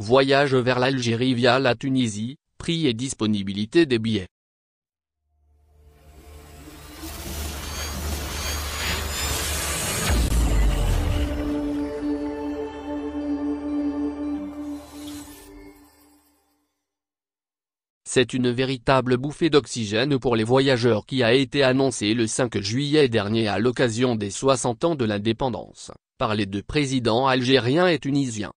Voyage vers l'Algérie via la Tunisie, prix et disponibilité des billets. C'est une véritable bouffée d'oxygène pour les voyageurs qui a été annoncée le 5 juillet dernier à l'occasion des 60 ans de l'indépendance, par les deux présidents algériens et tunisiens.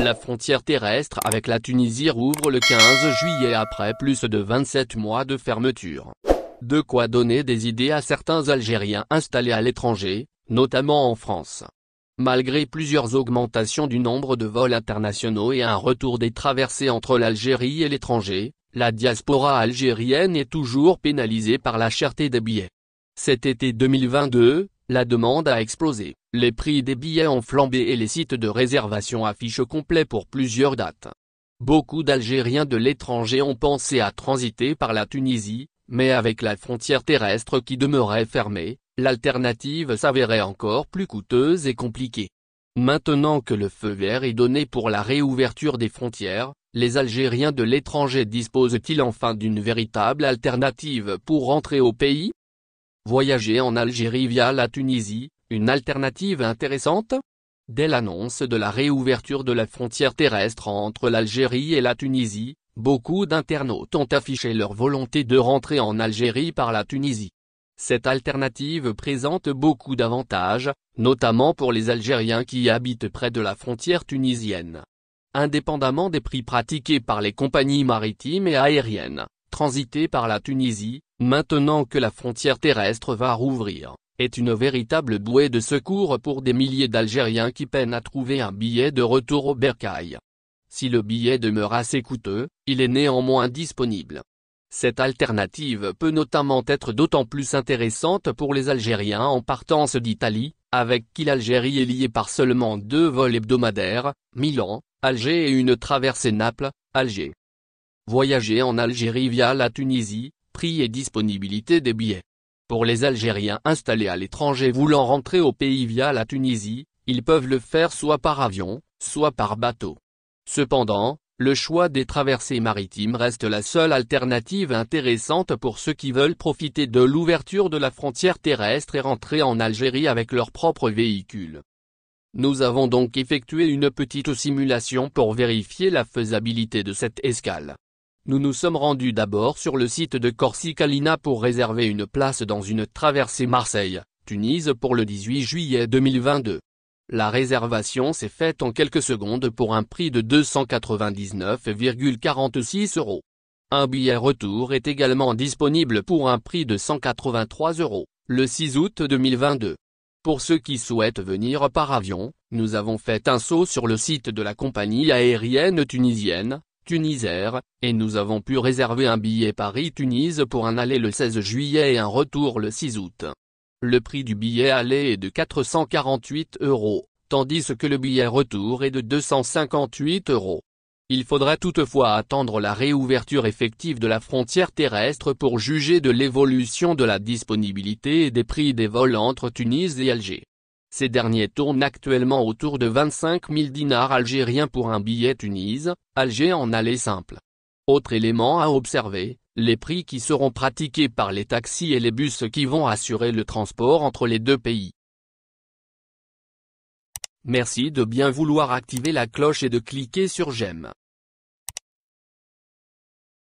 La frontière terrestre avec la Tunisie rouvre le 15 juillet après plus de 27 mois de fermeture. De quoi donner des idées à certains Algériens installés à l'étranger, notamment en France. Malgré plusieurs augmentations du nombre de vols internationaux et un retour des traversées entre l'Algérie et l'étranger, la diaspora algérienne est toujours pénalisée par la cherté des billets. Cet été 2022, la demande a explosé, les prix des billets ont flambé et les sites de réservation affichent complet pour plusieurs dates. Beaucoup d'Algériens de l'étranger ont pensé à transiter par la Tunisie, mais avec la frontière terrestre qui demeurait fermée, l'alternative s'avérait encore plus coûteuse et compliquée. Maintenant que le feu vert est donné pour la réouverture des frontières, les Algériens de l'étranger disposent-ils enfin d'une véritable alternative pour rentrer au pays Voyager en Algérie via la Tunisie, une alternative intéressante Dès l'annonce de la réouverture de la frontière terrestre entre l'Algérie et la Tunisie, beaucoup d'internautes ont affiché leur volonté de rentrer en Algérie par la Tunisie. Cette alternative présente beaucoup d'avantages, notamment pour les Algériens qui habitent près de la frontière tunisienne. Indépendamment des prix pratiqués par les compagnies maritimes et aériennes, transitées par la Tunisie, maintenant que la frontière terrestre va rouvrir, est une véritable bouée de secours pour des milliers d'Algériens qui peinent à trouver un billet de retour au bercail. Si le billet demeure assez coûteux, il est néanmoins disponible. Cette alternative peut notamment être d'autant plus intéressante pour les Algériens en partance d'Italie, avec qui l'Algérie est liée par seulement deux vols hebdomadaires, Milan, Alger et une traversée Naples, Alger. Voyager en Algérie via la Tunisie, prix et disponibilité des billets. Pour les Algériens installés à l'étranger voulant rentrer au pays via la Tunisie, ils peuvent le faire soit par avion, soit par bateau. Cependant, le choix des traversées maritimes reste la seule alternative intéressante pour ceux qui veulent profiter de l'ouverture de la frontière terrestre et rentrer en Algérie avec leur propre véhicule. Nous avons donc effectué une petite simulation pour vérifier la faisabilité de cette escale. Nous nous sommes rendus d'abord sur le site de Corsicalina pour réserver une place dans une traversée Marseille, Tunis pour le 18 juillet 2022. La réservation s'est faite en quelques secondes pour un prix de 299,46 euros. Un billet retour est également disponible pour un prix de 183 euros, le 6 août 2022. Pour ceux qui souhaitent venir par avion, nous avons fait un saut sur le site de la compagnie aérienne tunisienne, Tunisair, et nous avons pu réserver un billet Paris-Tunis pour un aller le 16 juillet et un retour le 6 août. Le prix du billet aller est de 448 euros, tandis que le billet retour est de 258 euros. Il faudra toutefois attendre la réouverture effective de la frontière terrestre pour juger de l'évolution de la disponibilité et des prix des vols entre Tunis et Alger. Ces derniers tournent actuellement autour de 25 000 dinars algériens pour un billet Tunis, Alger en aller simple. Autre élément à observer, les prix qui seront pratiqués par les taxis et les bus qui vont assurer le transport entre les deux pays. Merci de bien vouloir activer la cloche et de cliquer sur j'aime.